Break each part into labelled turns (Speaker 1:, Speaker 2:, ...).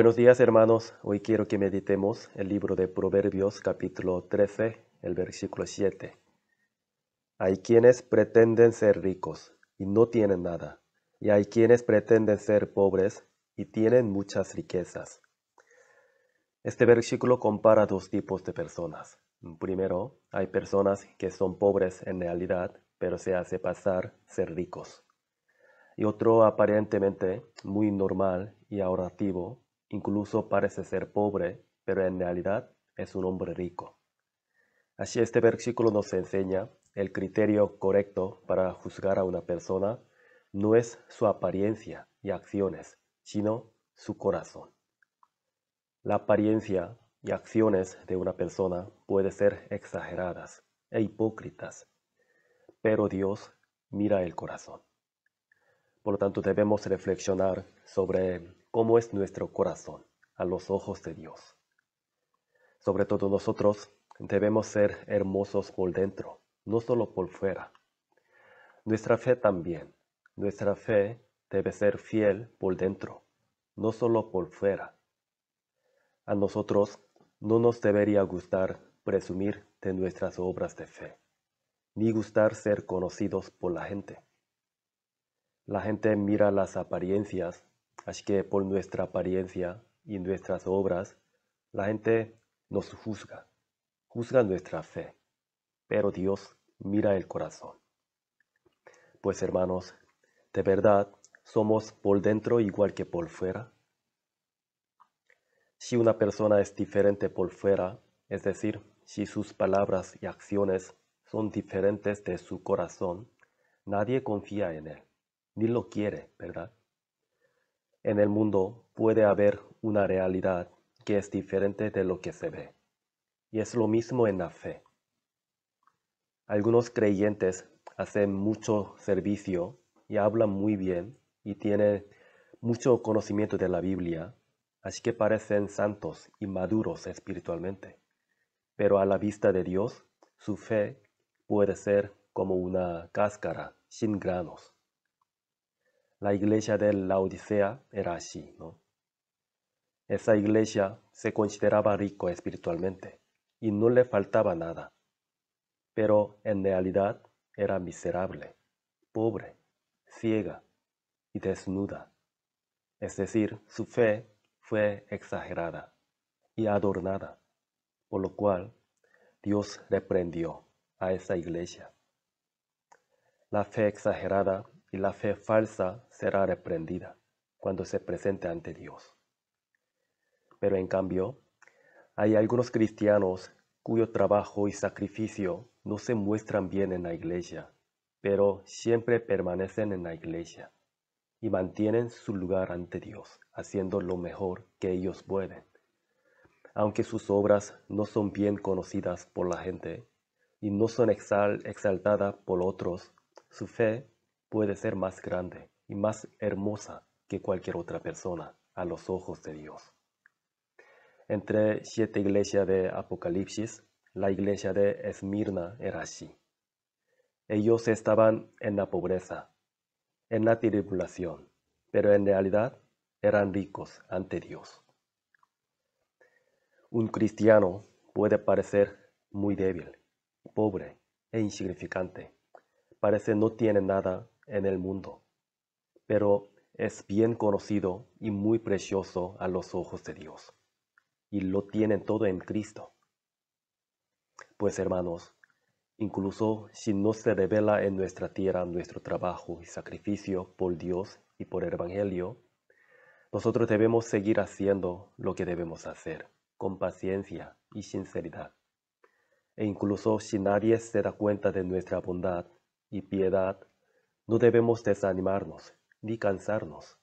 Speaker 1: Buenos días hermanos, hoy quiero que meditemos el libro de Proverbios capítulo 13, el versículo 7. Hay quienes pretenden ser ricos y no tienen nada, y hay quienes pretenden ser pobres y tienen muchas riquezas. Este versículo compara dos tipos de personas. Primero, hay personas que son pobres en realidad, pero se hace pasar ser ricos. Y otro aparentemente muy normal y ahorrativo Incluso parece ser pobre, pero en realidad es un hombre rico. Así este versículo nos enseña el criterio correcto para juzgar a una persona no es su apariencia y acciones, sino su corazón. La apariencia y acciones de una persona puede ser exageradas e hipócritas, pero Dios mira el corazón. Por lo tanto, debemos reflexionar sobre cómo es nuestro corazón a los ojos de Dios. Sobre todo nosotros debemos ser hermosos por dentro, no solo por fuera. Nuestra fe también. Nuestra fe debe ser fiel por dentro, no solo por fuera. A nosotros no nos debería gustar presumir de nuestras obras de fe, ni gustar ser conocidos por la gente. La gente mira las apariencias, así que por nuestra apariencia y nuestras obras, la gente nos juzga, juzga nuestra fe, pero Dios mira el corazón. Pues hermanos, ¿de verdad somos por dentro igual que por fuera? Si una persona es diferente por fuera, es decir, si sus palabras y acciones son diferentes de su corazón, nadie confía en él ni lo quiere, ¿verdad? En el mundo puede haber una realidad que es diferente de lo que se ve. Y es lo mismo en la fe. Algunos creyentes hacen mucho servicio y hablan muy bien y tienen mucho conocimiento de la Biblia, así que parecen santos y maduros espiritualmente. Pero a la vista de Dios, su fe puede ser como una cáscara sin granos la iglesia de la Odisea era así, ¿no? Esa iglesia se consideraba rico espiritualmente y no le faltaba nada, pero en realidad era miserable, pobre, ciega y desnuda. Es decir, su fe fue exagerada y adornada, por lo cual Dios reprendió a esa iglesia. La fe exagerada y la fe falsa será reprendida cuando se presente ante Dios. Pero en cambio, hay algunos cristianos cuyo trabajo y sacrificio no se muestran bien en la iglesia, pero siempre permanecen en la iglesia y mantienen su lugar ante Dios, haciendo lo mejor que ellos pueden. Aunque sus obras no son bien conocidas por la gente y no son exaltadas por otros, su fe puede ser más grande y más hermosa que cualquier otra persona a los ojos de Dios. Entre siete iglesias de Apocalipsis, la iglesia de Esmirna era así. Ellos estaban en la pobreza, en la tribulación, pero en realidad eran ricos ante Dios. Un cristiano puede parecer muy débil, pobre e insignificante. Parece no tiene nada en el mundo, pero es bien conocido y muy precioso a los ojos de Dios, y lo tienen todo en Cristo. Pues hermanos, incluso si no se revela en nuestra tierra nuestro trabajo y sacrificio por Dios y por el Evangelio, nosotros debemos seguir haciendo lo que debemos hacer, con paciencia y sinceridad. E incluso si nadie se da cuenta de nuestra bondad y piedad no debemos desanimarnos ni cansarnos.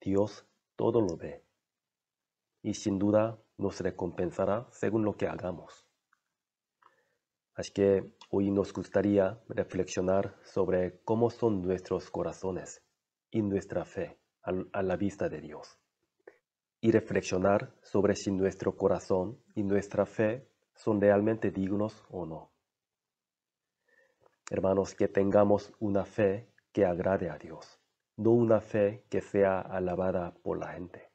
Speaker 1: Dios todo lo ve y sin duda nos recompensará según lo que hagamos. Así que hoy nos gustaría reflexionar sobre cómo son nuestros corazones y nuestra fe a la vista de Dios. Y reflexionar sobre si nuestro corazón y nuestra fe son realmente dignos o no. Hermanos, que tengamos una fe que agrade a Dios, no una fe que sea alabada por la gente.